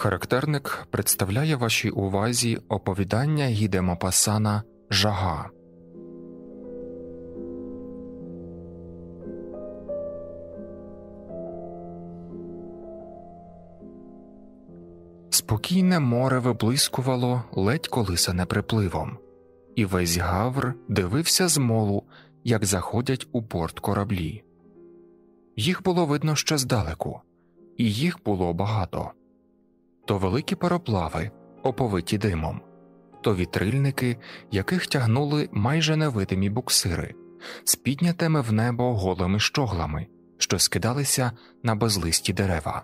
Характерник представляє вашій увазі оповідання Гіде Мопасана Жага. Спокійне море виблискувало ледь колисане припливом, і весь гавр дивився з молу, як заходять у порт кораблі. Їх було видно ще здалеку, і їх було багато то великі пароплави, оповиті димом, то вітрильники, яких тягнули майже невидимі буксири, з піднятими в небо голими щоглами, що скидалися на безлисті дерева.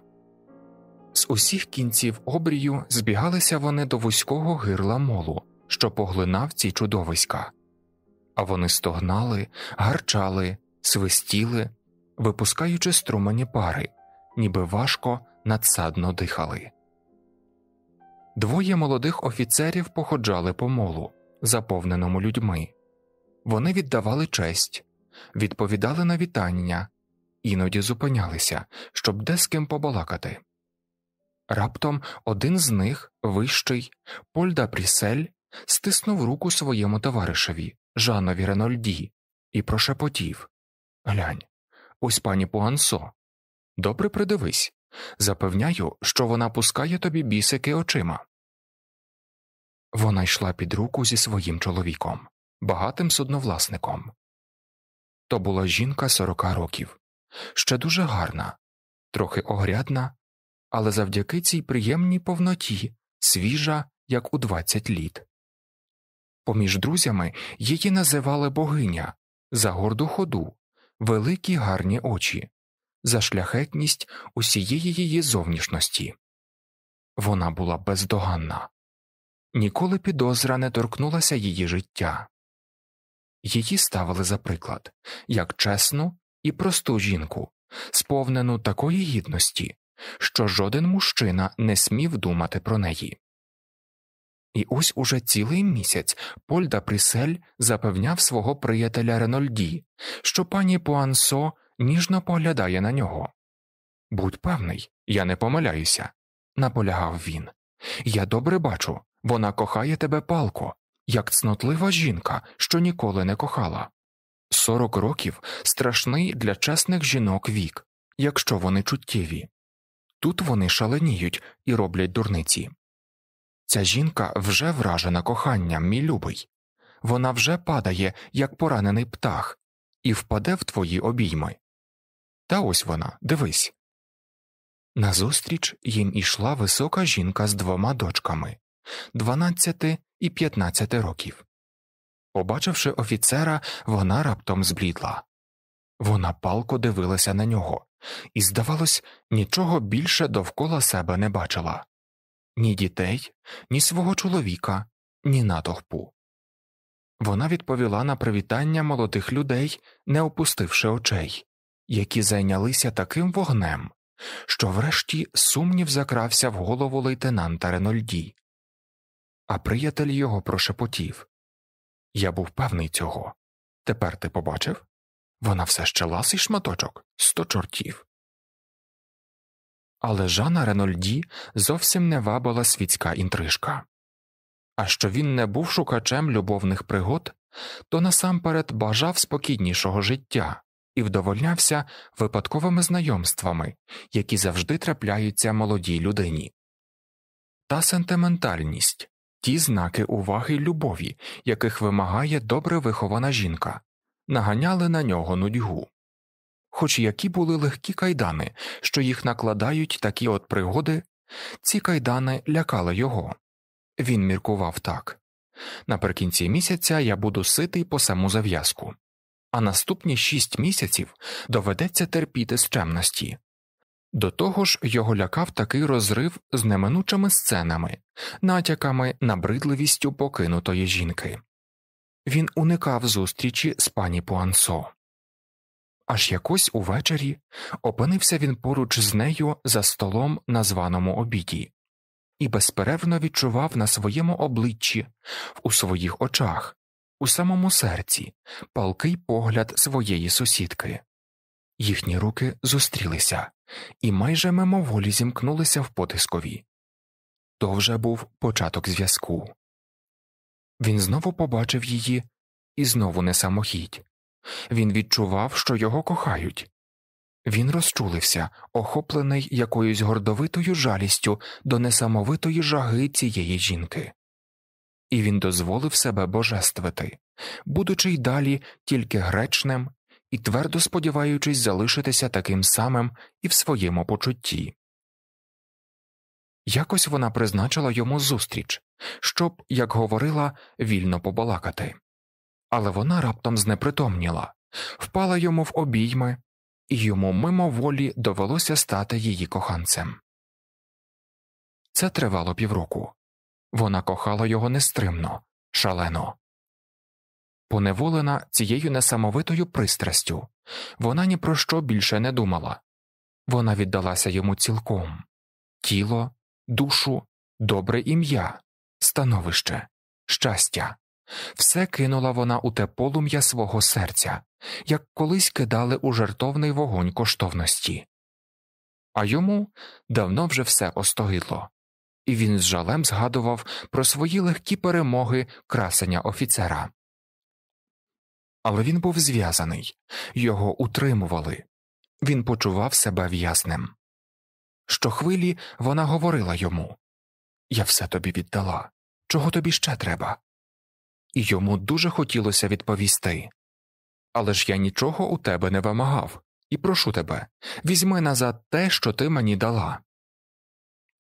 З усіх кінців обрію збігалися вони до вузького гирла молу, що поглинав ці чудовиська, а вони стогнали, гарчали, свистіли, випускаючи струмані пари, ніби важко надсадно дихали. Двоє молодих офіцерів походжали по молу, заповненому людьми. Вони віддавали честь, відповідали на вітання, іноді зупинялися, щоб де з ким побалакати. Раптом один з них, вищий, Польда Прісель, стиснув руку своєму товаришеві, Жанові Ренольді, і прошепотів Глянь, ось пані Пуансо. Добре придивись. Запевняю, що вона пускає тобі бісики очима. Вона йшла під руку зі своїм чоловіком, багатим судновласником. То була жінка сорока років, ще дуже гарна, трохи огрядна, але завдяки цій приємній повноті, свіжа, як у двадцять літ. Поміж друзями її називали богиня за горду ходу, великі гарні очі, за шляхетність усієї її зовнішності. Вона була бездоганна, ніколи підозра не торкнулася її життя. Її ставили за приклад як чесну і просту жінку, сповнену такої гідності, що жоден мужчина не смів думати про неї. І ось уже цілий місяць Польда Прісель запевняв свого приятеля Ренольді, що пані Пуансо ніжно поглядає на нього. Будь певний, я не помиляюся, наполягав він. Я добре бачу, вона кохає тебе палко, як цнотлива жінка, що ніколи не кохала. Сорок років страшний для чесних жінок вік, якщо вони чуттєві. Тут вони шаленіють і роблять дурниці. Ця жінка вже вражена коханням, мій любий. Вона вже падає, як поранений птах, і впаде в твої обійми. Та ось вона, дивись. Назустріч їм ішла висока жінка з двома дочками 12 і 15 років. Побачивши офіцера, вона раптом зблідла. Вона палко дивилася на нього, і, здавалось, нічого більше довкола себе не бачила ні дітей, ні свого чоловіка, ні натовпу. Вона відповіла на привітання молодих людей, не опустивши очей, які зайнялися таким вогнем, що врешті сумнів закрався в голову лейтенанта Ренольді, а приятель його прошепотів Я був певний цього. Тепер ти побачив? Вона все ще ласий шматочок сто чортів. Але Жана Ренольді зовсім не вабила світська інтрижка. А що він не був шукачем любовних пригод, то насамперед бажав спокійнішого життя, і вдовольнявся випадковими знайомствами, які завжди трапляються молодій людині. Та сентиментальність ті знаки уваги й любові, яких вимагає добре вихована жінка, наганяли на нього нудьгу. Хоч які були легкі кайдани, що їх накладають такі от пригоди, ці кайдани лякали його. Він міркував так наприкінці місяця я буду ситий по саму зав'язку а наступні шість місяців доведеться терпіти щемності. До того ж, його лякав такий розрив з неминучими сценами, натяками набридливістю покинутої жінки. Він уникав зустрічі з пані Пуансо. Аж якось увечері опинився він поруч з нею за столом на званому обіді, і безперервно відчував на своєму обличчі, у своїх очах у самому серці, палкий погляд своєї сусідки. Їхні руки зустрілися і майже мимоволі зімкнулися в потискові. То вже був початок зв'язку. Він знову побачив її і знову не самохідь. Він відчував, що його кохають. Він розчулився, охоплений якоюсь гордовитою жалістю до несамовитої жаги цієї жінки і він дозволив себе божествити, будучи й далі тільки гречним і твердо сподіваючись залишитися таким самим і в своєму почутті. Якось вона призначила йому зустріч, щоб, як говорила, вільно побалакати. Але вона раптом знепритомніла, впала йому в обійми, і йому мимоволі довелося стати її коханцем. Це тривало півроку, вона кохала його нестримно, шалено. Поневолена цією несамовитою пристрастю, вона ні про що більше не думала вона віддалася йому цілком тіло, душу, добре ім'я, становище, щастя. Все кинула вона у те полум'я свого серця, як колись кидали у жертовний вогонь коштовності. А йому давно вже все остогидло і він з жалем згадував про свої легкі перемоги красення офіцера. Але він був зв'язаний, його утримували, він почував себе в'язнем. Щохвилі вона говорила йому Я все тобі віддала, чого тобі ще треба? І йому дуже хотілося відповісти Але ж я нічого у тебе не вимагав, і прошу тебе, візьми назад те, що ти мені дала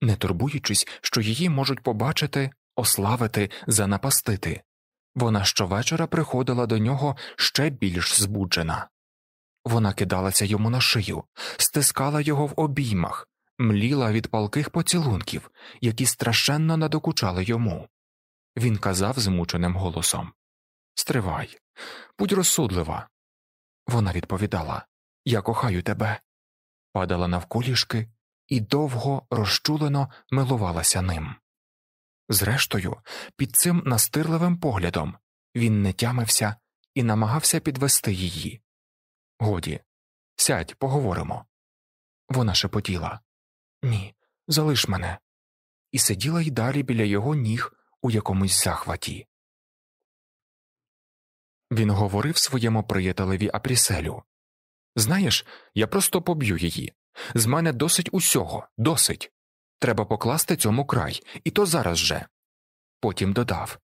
не турбуючись, що її можуть побачити, ославити, занапастити. Вона щовечора приходила до нього ще більш збуджена. Вона кидалася йому на шию, стискала його в обіймах, мліла від палких поцілунків, які страшенно надокучали йому. Він казав змученим голосом Стривай, будь розсудлива. Вона відповідала Я кохаю тебе. Падала навколішки і довго розчулено милувалася ним. Зрештою, під цим настирливим поглядом він не тямився і намагався підвести її. Годі, сядь, поговоримо. Вона шепотіла Ні, залиш мене. І сиділа й далі біля його ніг у якомусь захваті. Він говорив своєму приятелеві Апріселю Знаєш, я просто поб'ю її, з мене досить усього, досить. Треба покласти цьому край, і то зараз же. Потім додав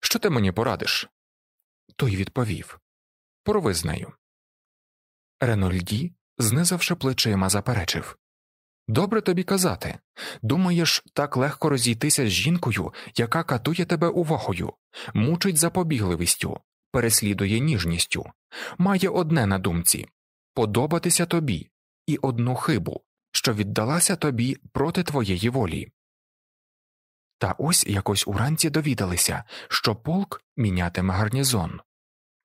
Що ти мені порадиш? Той відповів Порви з нею. Ренольді, знизавши плечима, заперечив Добре тобі казати. Думаєш, так легко розійтися з жінкою, яка катує тебе увагою, мучить запобігливістю, переслідує ніжністю, має одне на думці подобатися тобі, і одну хибу, що віддалася тобі проти твоєї волі. Та ось якось уранці довідалися, що полк мінятиме гарнізон.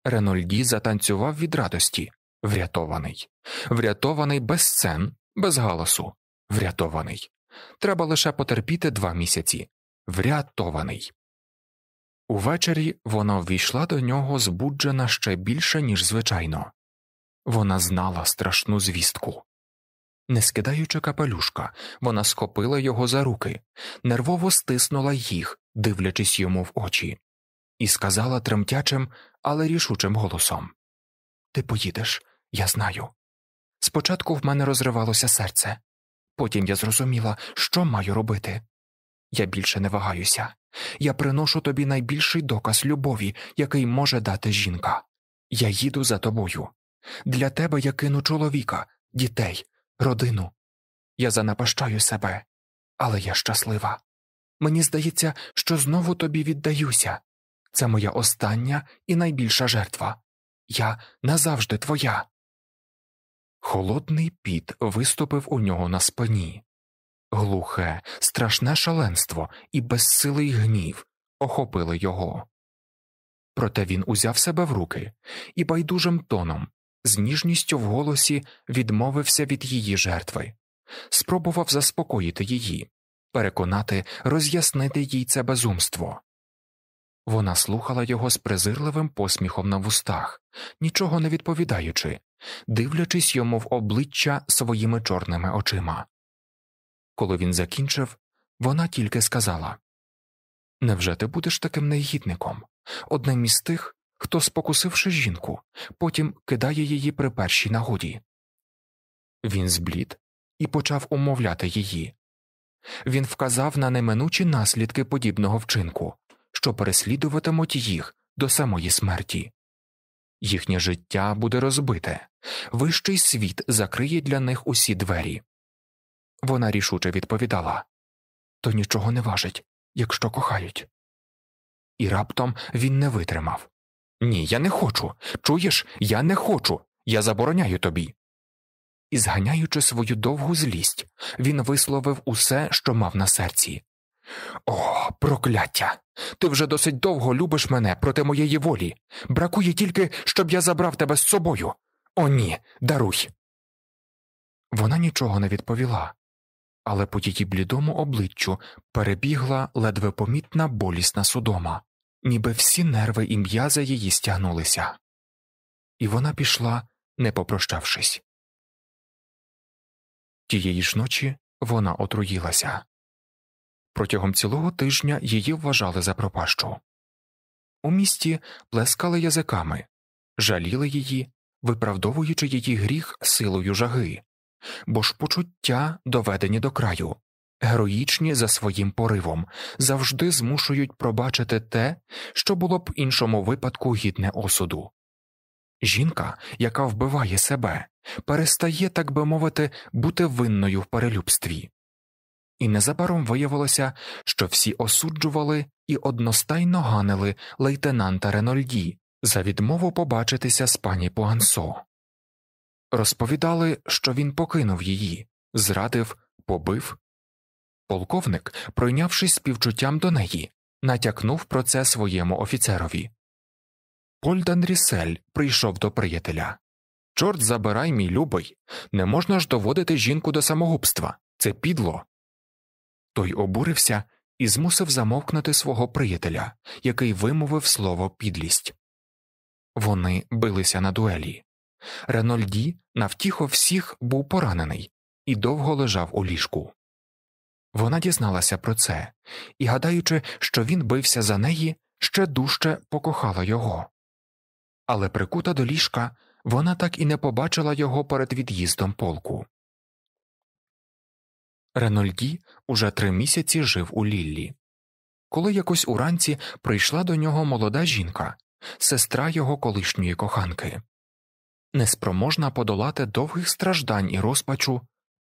Ренольді затанцював від радості врятований, врятований без сцен, без галасу, врятований. Треба лише потерпіти два місяці. Врятований. Увечері вона ввійшла до нього збуджена ще більше, ніж звичайно. Вона знала страшну звістку не скидаючи капелюшка, вона схопила його за руки, нервово стиснула їх, дивлячись йому в очі, і сказала тремтячим, але рішучим голосом Ти поїдеш, я знаю. Спочатку в мене розривалося серце, потім я зрозуміла, що маю робити. Я більше не вагаюся. Я приношу тобі найбільший доказ любові, який може дати жінка. Я їду за тобою. Для тебе я кину чоловіка, дітей родину. Я занапащаю себе, але я щаслива. Мені здається, що знову тобі віддаюся. Це моя остання і найбільша жертва. Я назавжди твоя. Холодний піт виступив у нього на спині. Глухе, страшне шаленство і безсилий гнів охопили його. Проте він узяв себе в руки і байдужим тоном з ніжністю в голосі відмовився від її жертви, спробував заспокоїти її, переконати, роз'яснити їй це безумство. Вона слухала його з презирливим посміхом на вустах, нічого не відповідаючи, дивлячись йому в обличчя своїми чорними очима. Коли він закінчив, вона тільки сказала Невже ти будеш таким негідником, одним із тих, хто, спокусивши жінку, потім кидає її при першій нагоді. Він зблід і почав умовляти її. Він вказав на неминучі наслідки подібного вчинку, що переслідуватимуть їх до самої смерті. Їхнє життя буде розбите, вищий світ закриє для них усі двері. Вона рішуче відповідала то нічого не важить, якщо кохають. І раптом він не витримав. Ні, я не хочу. Чуєш, я не хочу. Я забороняю тобі. І, зганяючи свою довгу злість, він висловив усе, що мав на серці. О, прокляття. Ти вже досить довго любиш мене проти моєї волі. Бракує тільки, щоб я забрав тебе з собою. О, ні, даруй. Вона нічого не відповіла, але по її блідому обличчю перебігла ледве помітна болісна судома ніби всі нерви і м'язи її стягнулися, і вона пішла, не попрощавшись. Тієї ж ночі вона отруїлася. Протягом цілого тижня її вважали за пропащу. У місті плескали язиками, жаліли її, виправдовуючи її гріх силою жаги, бо ж почуття доведені до краю, героїчні за своїм поривом, завжди змушують пробачити те, що було б в іншому випадку гідне осуду. Жінка, яка вбиває себе, перестає, так би мовити, бути винною в перелюбстві. І незабаром виявилося, що всі осуджували і одностайно ганили лейтенанта Ренольді за відмову побачитися з пані Пуансо. Розповідали, що він покинув її, зрадив, побив Полковник, пройнявшись співчуттям до неї, натякнув про це своєму офіцерові. Польдан Рісель прийшов до приятеля. Чорт забирай, мій любий, не можна ж доводити жінку до самогубства це підло. Той обурився і змусив замовкнути свого приятеля, який вимовив слово підлість. Вони билися на дуелі. Ренольді, навтіхо всіх, був поранений і довго лежав у ліжку. Вона дізналася про це і, гадаючи, що він бився за неї, ще дужче покохала його. Але прикута до ліжка, вона так і не побачила його перед від'їздом полку. Ренольді уже три місяці жив у Ліллі. Коли якось уранці прийшла до нього молода жінка, сестра його колишньої коханки. Неспроможна подолати довгих страждань і розпачу,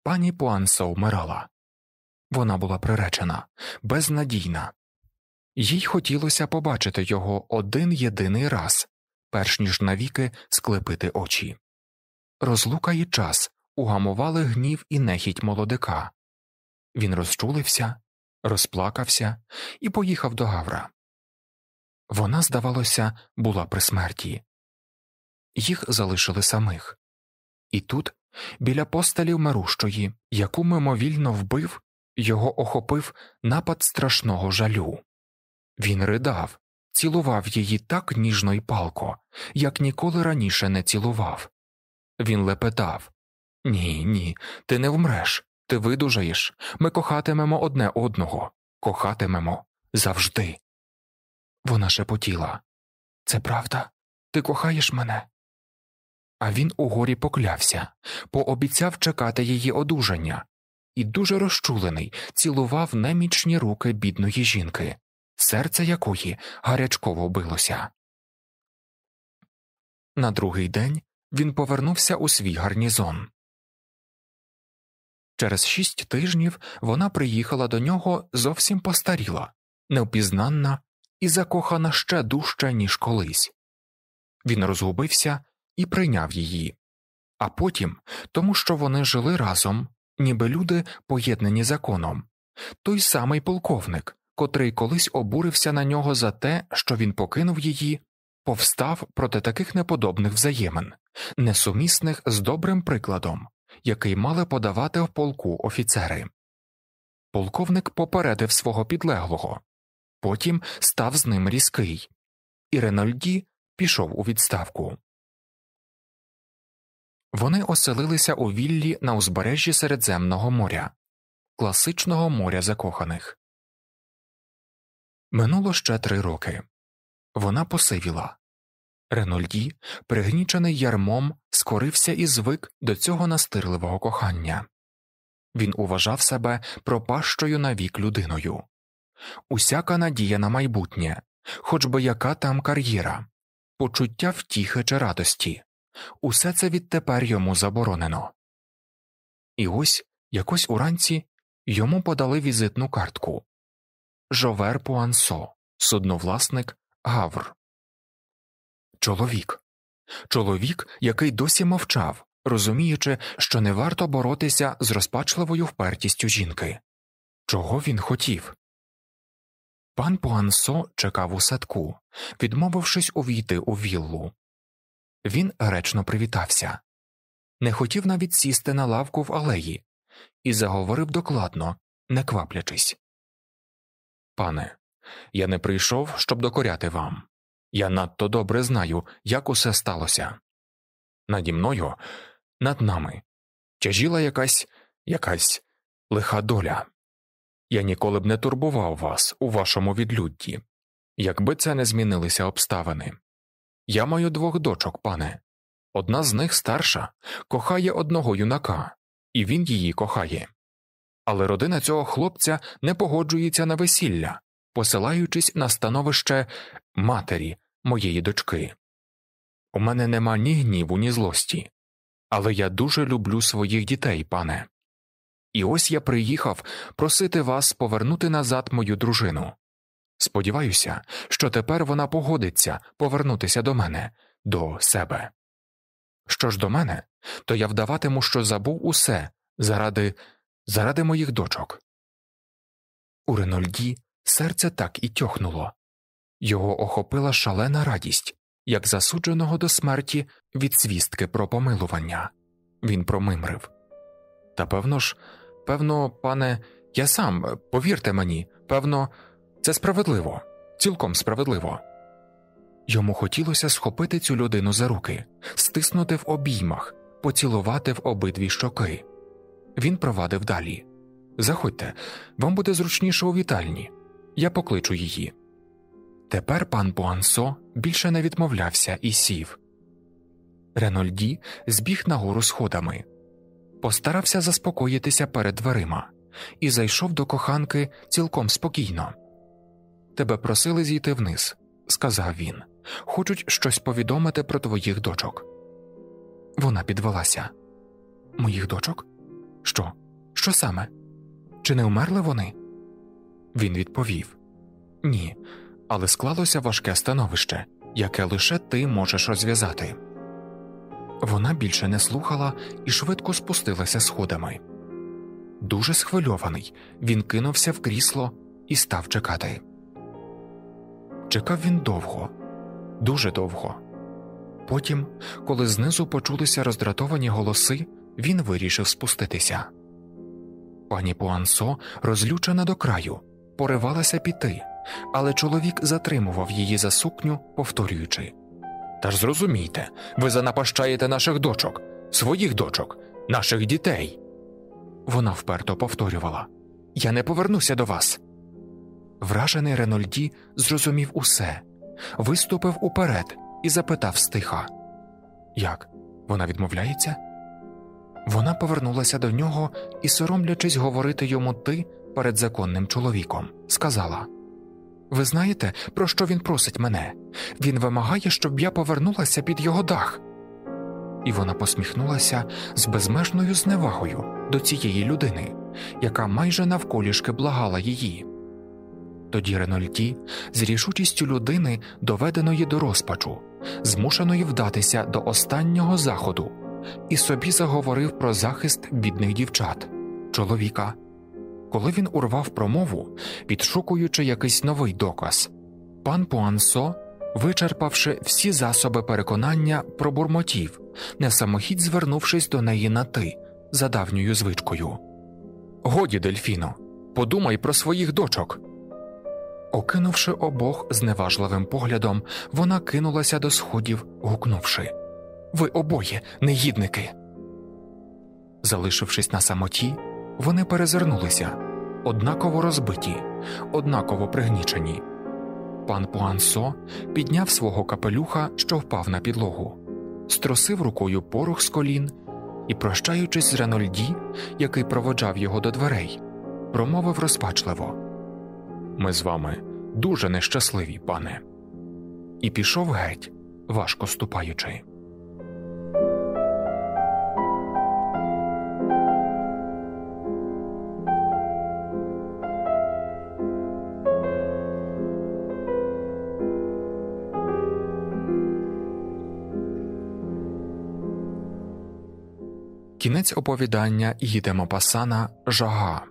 пані Пуанса умирала вона була приречена, безнадійна. Їй хотілося побачити його один єдиний раз, перш ніж навіки склепити очі. Розлука і час угамували гнів і нехіть молодика. Він розчулився, розплакався і поїхав до Гавра. Вона, здавалося, була при смерті. Їх залишили самих. І тут, біля постелів Марущої, яку мимовільно вбив, його охопив напад страшного жалю. Він ридав, цілував її так ніжно й палко, як ніколи раніше не цілував. Він лепетав Ні, ні, ти не вмреш, ти видужаєш, ми кохатимемо одне одного, кохатимемо завжди. Вона шепотіла Це правда? Ти кохаєш мене? А він угорі поклявся, пообіцяв чекати її одужання, і дуже розчулений цілував немічні руки бідної жінки, серце якої гарячково билося. На другий день він повернувся у свій гарнізон. Через шість тижнів вона приїхала до нього зовсім постаріла, невпізнанна і закохана ще дужче, ніж колись. Він розгубився і прийняв її, а потім, тому що вони жили разом, ніби люди поєднані законом, той самий полковник, котрий колись обурився на нього за те, що він покинув її, повстав проти таких неподобних взаємин, несумісних з добрим прикладом, який мали подавати в полку офіцери. Полковник попередив свого підлеглого, потім став з ним різкий, і Ренальді пішов у відставку. Вони оселилися у віллі на узбережжі Середземного моря, класичного моря закоханих. Минуло ще три роки. Вона посивіла. Ренольді, пригнічений ярмом, скорився і звик до цього настирливого кохання. Він уважав себе пропащою навік людиною. Усяка надія на майбутнє, хоч би яка там кар'єра, почуття втіхи чи радості, Усе це відтепер йому заборонено. І ось якось уранці йому подали візитну картку Жовер Пуансо, судновласник Гавр. Чоловік. Чоловік, який досі мовчав, розуміючи, що не варто боротися з розпачливою впертістю жінки. Чого він хотів? Пан Пуансо чекав у садку, відмовившись увійти у віллу, він речно привітався, не хотів навіть сісти на лавку в алеї і заговорив докладно, не кваплячись. Пане, я не прийшов, щоб докоряти вам. Я надто добре знаю, як усе сталося. Наді мною, над нами, тяжіла якась якась лиха доля. Я ніколи б не турбував вас у вашому відлюдді, якби це не змінилися обставини. Я маю двох дочок, пане. Одна з них старша, кохає одного юнака, і він її кохає. Але родина цього хлопця не погоджується на весілля, посилаючись на становище матері моєї дочки. У мене нема ні гніву, ні злості, але я дуже люблю своїх дітей, пане. І ось я приїхав просити вас повернути назад мою дружину. Сподіваюся, що тепер вона погодиться повернутися до мене, до себе. Що ж до мене, то я вдаватиму, що забув усе заради заради моїх дочок. У Ренольді серце так і тьохнуло його охопила шалена радість, як засудженого до смерті від свістки про помилування. Він промимрив. Та певно ж, певно, пане, я сам повірте мені, певно. Це справедливо, цілком справедливо. Йому хотілося схопити цю людину за руки, стиснути в обіймах, поцілувати в обидві щоки. Він провадив далі. Заходьте, вам буде зручніше у вітальні. Я покличу її. Тепер пан Пуансо більше не відмовлявся і сів. Ренольді збіг нагору сходами, постарався заспокоїтися перед дверима і зайшов до коханки цілком спокійно. Тебе просили зійти вниз, сказав він. Хочуть щось повідомити про твоїх дочок. Вона підвелася. Моїх дочок? Що? Що саме? Чи не вмерли вони? Він відповів Ні, але склалося важке становище, яке лише ти можеш розв'язати. Вона більше не слухала і швидко спустилася сходами. Дуже схвильований, він кинувся в крісло і став чекати. Чекав він довго, дуже довго. Потім, коли знизу почулися роздратовані голоси, він вирішив спуститися. Пані Пуансо, розлючена до краю, поривалася піти, але чоловік затримував її за сукню, повторюючи Та ж зрозумійте, ви занапащаєте наших дочок, своїх дочок, наших дітей. Вона вперто повторювала Я не повернуся до вас. Вражений Ренольді зрозумів усе, виступив уперед і запитав стиха Як? Вона відмовляється? Вона повернулася до нього і, соромлячись говорити йому ти перед законним чоловіком, сказала Ви знаєте, про що він просить мене? Він вимагає, щоб я повернулася під його дах. І вона посміхнулася з безмежною зневагою до цієї людини, яка майже навколішки благала її. Тоді Ренольті, з рішучістю людини, доведеної до розпачу, змушеної вдатися до останнього заходу, і собі заговорив про захист бідних дівчат, чоловіка. Коли він урвав промову, підшукуючи якийсь новий доказ, пан Пуансо, вичерпавши всі засоби переконання про бурмотів, не самохідь звернувшись до неї на ти за давньою звичкою. Годі, Дельфіно, подумай про своїх дочок. Окинувши обох зневажливим поглядом, вона кинулася до сходів, гукнувши Ви обоє негідники. Залишившись на самоті, вони перезирнулися, однаково розбиті, однаково пригнічені. Пан Пуансо підняв свого капелюха, що впав на підлогу, стросив рукою порох з колін і, прощаючись з Ренольді, який проводжав його до дверей, промовив розпачливо. Ми з вами дуже нещасливі, пане. І пішов геть, важко ступаючи. Кінець оповідання їдемо Пасана Жага.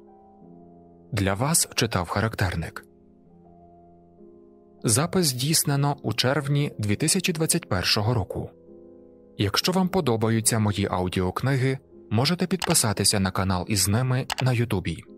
Для вас читав характерник. Запис здійснено у червні 2021 року. Якщо вам подобаються мої аудіокниги, можете підписатися на канал із ними на Ютубі.